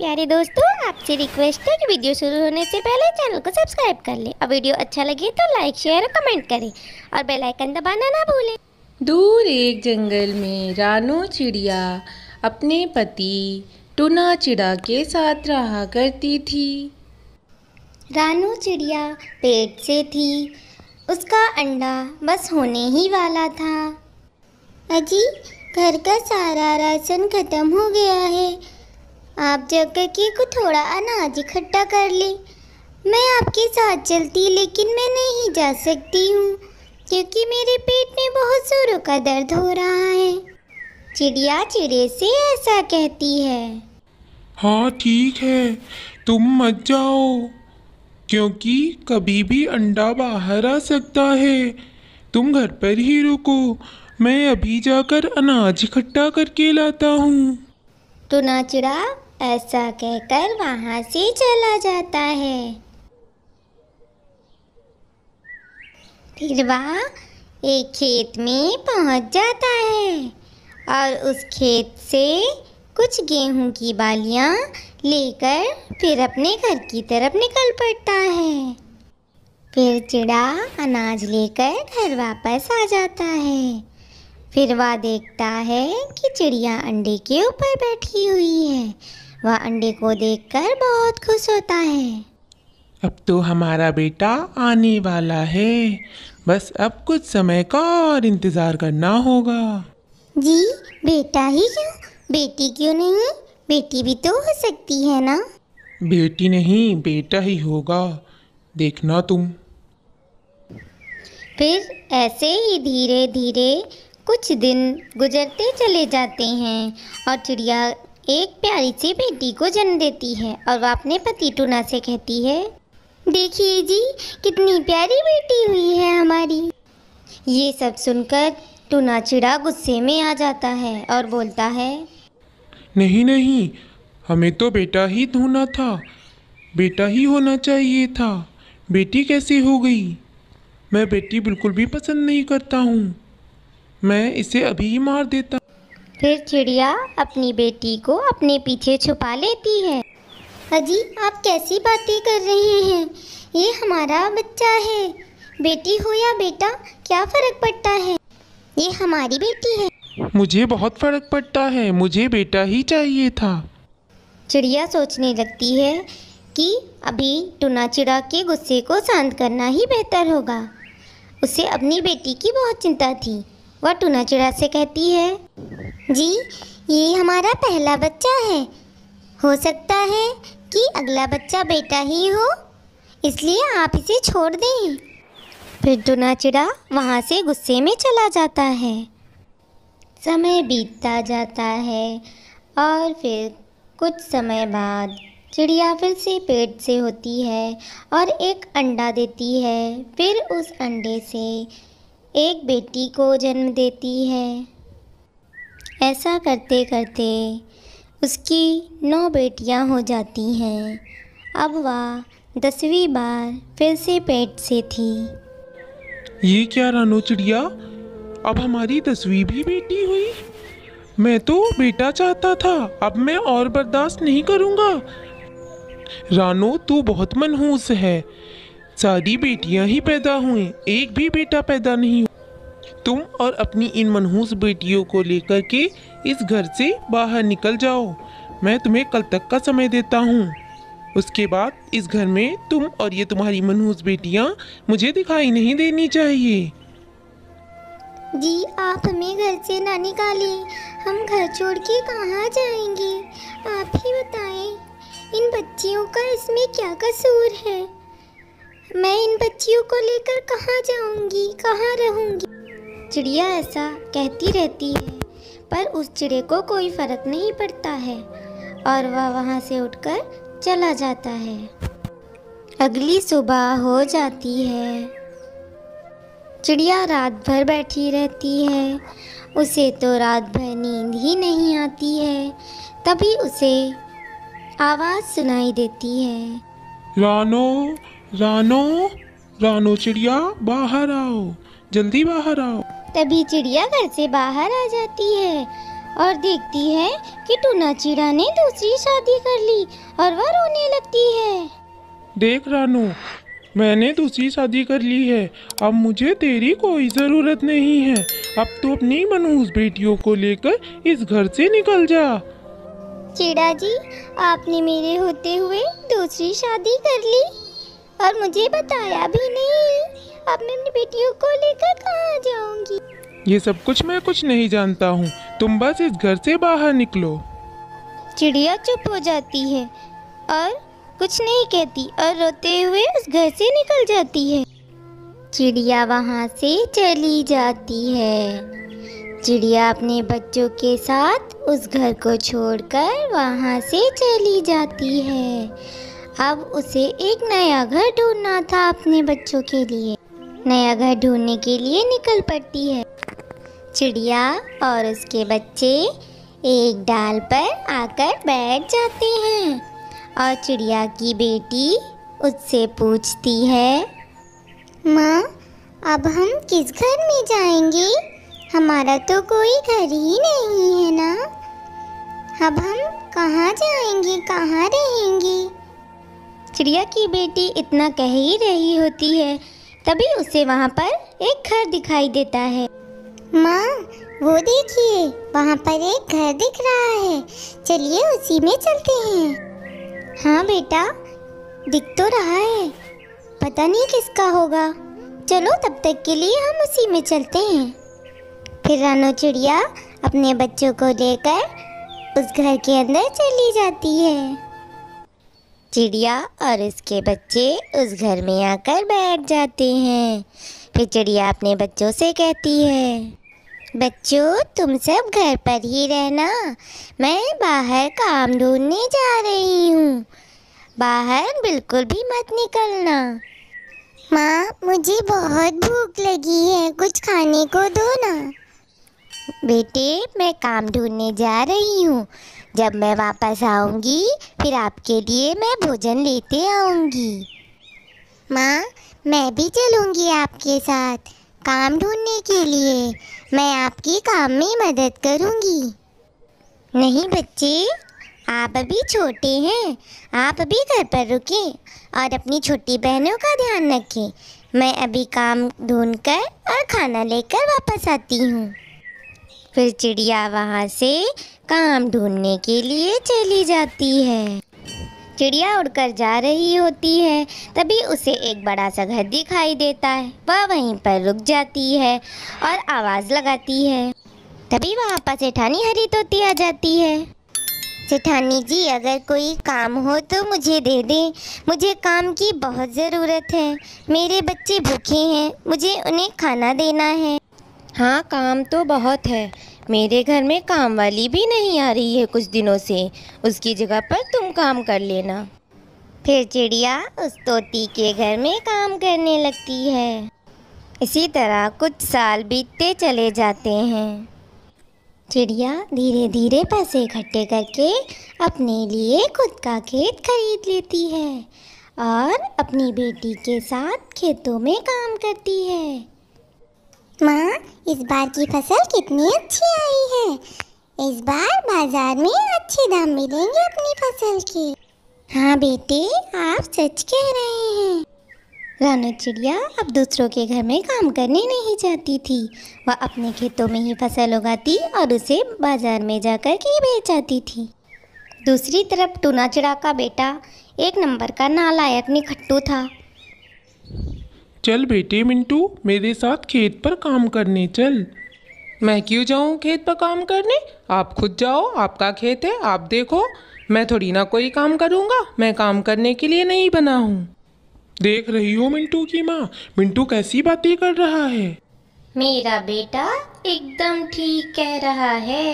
प्यारे दोस्तों आपसे रिक्वेस्ट है कि वीडियो शुरू होने से पहले चैनल को सब्सक्राइब कर लें और वीडियो अच्छा लगे तो लाइक शेयर और कमेंट करें और बेल आइकन दबाना ना भूलें दूर एक जंगल में रानू चिड़िया अपने पति टुना चिड़ा के साथ रहा करती थी रानू चिड़िया पेट से थी उसका अंडा बस होने ही वाला था अजी घर का सारा राशन खत्म हो गया है आप जाकर के को थोड़ा अनाज इकट्ठा कर ले मैं आपके साथ चलती लेकिन मैं नहीं जा सकती हूँ क्योंकि मेरे पेट में बहुत जोरों का दर्द हो रहा है चिड़िया चिड़े से ऐसा कहती है हाँ ठीक है तुम मत जाओ क्योंकि कभी भी अंडा बाहर आ सकता है तुम घर पर ही रुको मैं अभी जाकर अनाज इकट्ठा करके लाता हूँ तो ना चिड़ा ऐसा कहकर वहाँ से चला जाता है फिर वह एक खेत में पहुँच जाता है और उस खेत से कुछ गेहूं की बालियां लेकर फिर अपने घर की तरफ निकल पड़ता है फिर चिड़ा अनाज लेकर घर वापस आ जाता है फिर वह देखता है कि चिड़िया अंडे के ऊपर बैठी हुई है वह अंडे को देखकर बहुत खुश होता है अब तो हमारा बेटा आने वाला है बस अब कुछ समय का और इंतज़ार करना होगा जी बेटा ही क्यों बेटी क्यों नहीं बेटी भी तो हो सकती है ना बेटी नहीं बेटा ही होगा देखना तुम फिर ऐसे ही धीरे धीरे कुछ दिन गुजरते चले जाते हैं और चिड़िया एक प्यारी सी बेटी को जन्म देती है और वह अपने पति टूना से कहती है देखिए जी कितनी प्यारी बेटी हुई है हमारी ये सब सुनकर टूना चिड़ा गुस्से में आ जाता है और बोलता है नहीं नहीं हमें तो बेटा ही धोना था बेटा ही होना चाहिए था बेटी कैसे हो गई मैं बेटी बिल्कुल भी पसंद नहीं करता हूँ मैं इसे अभी ही मार देता फिर चिड़िया अपनी बेटी को अपने पीछे छुपा लेती है अजी आप कैसी बातें कर रहे हैं ये हमारा बच्चा है बेटी हो या बेटा क्या फ़र्क पड़ता है ये हमारी बेटी है मुझे बहुत फ़र्क पड़ता है मुझे बेटा ही चाहिए था चिड़िया सोचने लगती है कि अभी टुना चिड़ा के गुस्से को शांत करना ही बेहतर होगा उसे अपनी बेटी की बहुत चिंता थी वह टूना चिड़ा से कहती है जी ये हमारा पहला बच्चा है हो सकता है कि अगला बच्चा बेटा ही हो इसलिए आप इसे छोड़ दें फिर टूना चिड़ा वहाँ से गुस्से में चला जाता है समय बीतता जाता है और फिर कुछ समय बाद चिड़िया फिर से पेट से होती है और एक अंडा देती है फिर उस अंडे से एक बेटी को जन्म देती है ऐसा करते करते उसकी नौ बेटियां हो जाती हैं अब वह दसवीं बार फिर से पेट से थी ये क्या रानो चिड़िया अब हमारी दसवीं भी बेटी हुई मैं तो बेटा चाहता था अब मैं और बर्दाश्त नहीं करूँगा रानो तू बहुत मनहूस है सारी बेटियां ही पैदा हुई एक भी बेटा पैदा नहीं तुम और अपनी इन मनहूस बेटियों को लेकर के इस घर से बाहर निकल जाओ मैं तुम्हें कल तक का समय देता हूँ उसके बाद इस घर में तुम और ये तुम्हारी मनहूस बेटियाँ मुझे दिखाई नहीं देनी चाहिए जी आप हमें घर से ना निकालें हम घर छोड़ के कहाँ जाएंगे आप ही बताएं इन बच्चियों का इसमें क्या कसूर है मैं इन बच्चियों को लेकर कहाँ जाऊंगी कहाँ रहूंगी चिड़िया ऐसा कहती रहती है पर उस चिड़े को कोई फर्क नहीं पड़ता है और वह वहाँ से उठकर चला जाता है अगली सुबह हो जाती है चिड़िया रात भर बैठी रहती है उसे तो रात भर नींद ही नहीं आती है तभी उसे आवाज़ सुनाई देती है रानो रानो रानो चिड़िया बाहर आओ जल्दी बाहर आओ तभी चिड़िया घर से बाहर आ जाती है और देखती है कि टूना चिड़ा ने दूसरी शादी कर ली और वह रोने लगती है देख रानो मैंने दूसरी शादी कर ली है अब मुझे तेरी कोई ज़रूरत नहीं है अब तो अपनी मनहूस बेटियों को लेकर इस घर से निकल जा चिड़ा जी आपने मेरे होते हुए दूसरी शादी कर ली और मुझे बताया भी नहीं अब मैं अपनी बेटियों को लेकर कहाँ जाऊंगी ये सब कुछ मैं कुछ नहीं जानता हूँ तुम बस इस घर से बाहर निकलो चिड़िया चुप हो जाती है और कुछ नहीं कहती और रोते हुए उस घर से निकल जाती है चिड़िया वहाँ से चली जाती है चिड़िया अपने बच्चों के साथ उस घर को छोड़कर वहाँ से चली जाती है अब उसे एक नया घर ढूंढना था अपने बच्चों के लिए नया घर ढूंढने के लिए निकल पड़ती है चिड़िया और उसके बच्चे एक डाल पर आकर बैठ जाते हैं और चिड़िया की बेटी उससे पूछती है माँ अब हम किस घर में जाएंगे हमारा तो कोई घर ही नहीं है ना अब हम कहाँ जाएंगे कहाँ रहेंगे चिड़िया की बेटी इतना कह ही रही होती है तभी उसे वहाँ पर एक घर दिखाई देता है माँ वो देखिए वहाँ पर एक घर दिख रहा है चलिए उसी में चलते हैं हाँ बेटा दिख तो रहा है पता नहीं किसका होगा चलो तब तक के लिए हम उसी में चलते हैं फिर रानो चिड़िया अपने बच्चों को लेकर उस घर के अंदर चली जाती है चिड़िया और उसके बच्चे उस घर में आकर बैठ जाते हैं फिर चिड़िया अपने बच्चों से कहती है बच्चों तुम सब घर पर ही रहना मैं बाहर काम ढूंढने जा रही हूँ बाहर बिल्कुल भी मत निकलना माँ मुझे बहुत भूख लगी है कुछ खाने को दो ना बेटे मैं काम ढूंढने जा रही हूँ जब मैं वापस आऊँगी फिर आपके लिए मैं भोजन लेते आऊँगी माँ मैं भी चलूँगी आपके साथ काम ढूँढने के लिए मैं आपकी काम में मदद करूँगी नहीं बच्चे आप अभी छोटे हैं आप अभी घर पर रुकें और अपनी छोटी बहनों का ध्यान रखें मैं अभी काम ढूँढ कर और खाना लेकर वापस आती हूँ फिर चिड़िया वहाँ से काम ढूंढने के लिए चली जाती है चिड़िया उड़कर जा रही होती है तभी उसे एक बड़ा सा घर दिखाई देता है वह वहीं पर रुक जाती है और आवाज़ लगाती है तभी वहाँ पर सेठानी हरी तोती आ जाती है सेठानी जी अगर कोई काम हो तो मुझे दे दें मुझे काम की बहुत ज़रूरत है मेरे बच्चे भूखे हैं मुझे उन्हें खाना देना है हाँ काम तो बहुत है मेरे घर में काम वाली भी नहीं आ रही है कुछ दिनों से उसकी जगह पर तुम काम कर लेना फिर चिड़िया उस तोती के घर में काम करने लगती है इसी तरह कुछ साल बीतते चले जाते हैं चिड़िया धीरे धीरे पैसे इकट्ठे करके अपने लिए खुद का खेत खरीद लेती है और अपनी बेटी के साथ खेतों में काम करती है माँ इस बार की फसल कितनी अच्छी आई है इस बार बाजार में अच्छे दाम मिलेंगे अपनी फसल के हाँ बेटे आप सच कह रहे हैं रानू चिड़िया अब दूसरों के घर में काम करने नहीं जाती थी वह अपने खेतों में ही फसल उगाती और उसे बाजार में जाकर के बेच जाती थी दूसरी तरफ टूना चिड़ा का बेटा एक नंबर का नालायक निखट्टू था चल बेटे मिंटू मेरे साथ खेत पर काम करने चल मैं क्यों जाऊँ खेत पर काम करने आप खुद जाओ आपका खेत है आप देखो मैं थोड़ी ना कोई काम करूँगा मैं काम करने के लिए नहीं बना हूँ देख रही हूँ मिंटू की माँ मिंटू कैसी बातें कर रहा है मेरा बेटा एकदम ठीक कह रहा है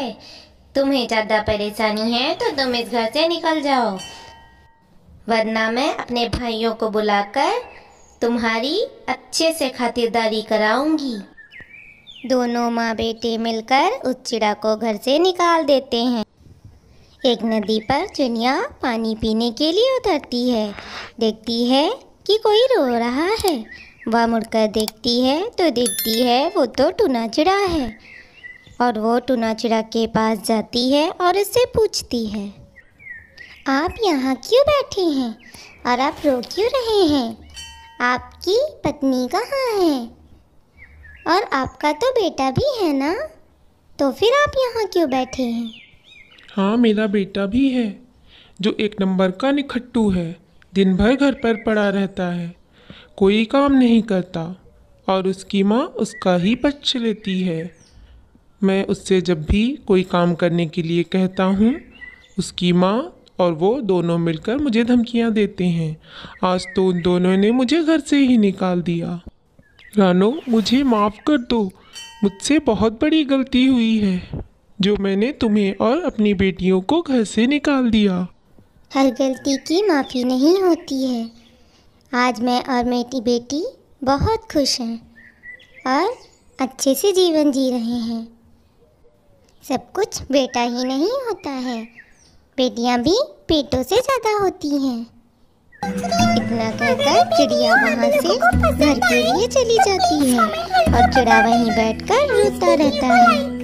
तुम्हें ज़्यादा परेशानी है तो तुम इस घर से निकल जाओ वरना मैं अपने भाइयों को बुलाकर तुम्हारी अच्छे से खातिरदारी कराऊंगी दोनों माँ बेटे मिलकर उस चिड़ा को घर से निकाल देते हैं एक नदी पर चिड़िया पानी पीने के लिए उतरती है देखती है कि कोई रो रहा है वह मुड़कर देखती है तो देखती है वो तो टूना चिड़ा है और वो टूना चिड़ा के पास जाती है और उससे पूछती है आप यहाँ क्यों बैठे हैं और आप रो क्यों रहे हैं आपकी पत्नी कहाँ है और आपका तो बेटा भी है ना तो फिर आप यहाँ क्यों बैठे हैं हाँ मेरा बेटा भी है जो एक नंबर का निखट्टू है दिन भर घर पर पड़ा रहता है कोई काम नहीं करता और उसकी माँ उसका ही पक्ष लेती है मैं उससे जब भी कोई काम करने के लिए कहता हूँ उसकी माँ और वो दोनों मिलकर मुझे धमकियाँ देते हैं आज तो उन दोनों ने मुझे घर से ही निकाल दिया रानो मुझे माफ़ कर दो मुझसे बहुत बड़ी गलती हुई है जो मैंने तुम्हें और अपनी बेटियों को घर से निकाल दिया हर गलती की माफ़ी नहीं होती है आज मैं और मेरी बेटी बहुत खुश हैं और अच्छे से जीवन जी रहे हैं सब कुछ बेटा ही नहीं होता है बेटियाँ भी पेटों से ज्यादा होती हैं इतना कहकर चिड़िया वहाँ से घर के लिए चली जाती है और चिड़ा वहीं बैठकर रोता रहता है